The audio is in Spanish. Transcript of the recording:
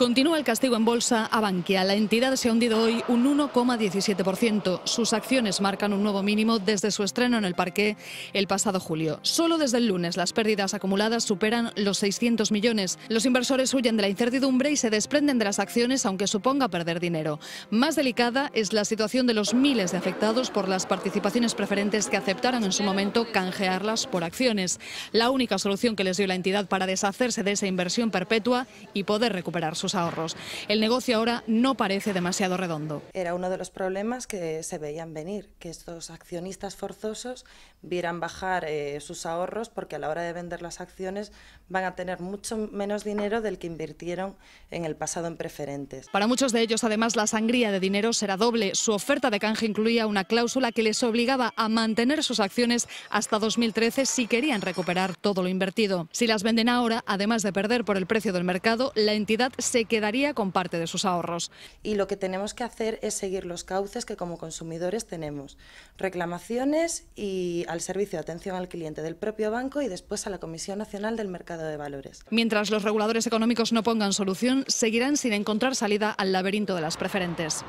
Continúa el castigo en bolsa a Bankia. La entidad se ha hundido hoy un 1,17%. Sus acciones marcan un nuevo mínimo desde su estreno en el parque el pasado julio. Solo desde el lunes las pérdidas acumuladas superan los 600 millones. Los inversores huyen de la incertidumbre y se desprenden de las acciones aunque suponga perder dinero. Más delicada es la situación de los miles de afectados por las participaciones preferentes que aceptaron en su momento canjearlas por acciones. La única solución que les dio la entidad para deshacerse de esa inversión perpetua y poder recuperar sus ahorros. El negocio ahora no parece demasiado redondo. Era uno de los problemas que se veían venir, que estos accionistas forzosos vieran bajar eh, sus ahorros porque a la hora de vender las acciones van a tener mucho menos dinero del que invirtieron en el pasado en preferentes. Para muchos de ellos, además, la sangría de dinero será doble. Su oferta de canje incluía una cláusula que les obligaba a mantener sus acciones hasta 2013 si querían recuperar todo lo invertido. Si las venden ahora, además de perder por el precio del mercado, la entidad se quedaría con parte de sus ahorros. Y lo que tenemos que hacer es seguir los cauces que como consumidores tenemos. Reclamaciones y al servicio de atención al cliente del propio banco y después a la Comisión Nacional del Mercado de Valores. Mientras los reguladores económicos no pongan solución, seguirán sin encontrar salida al laberinto de las preferentes.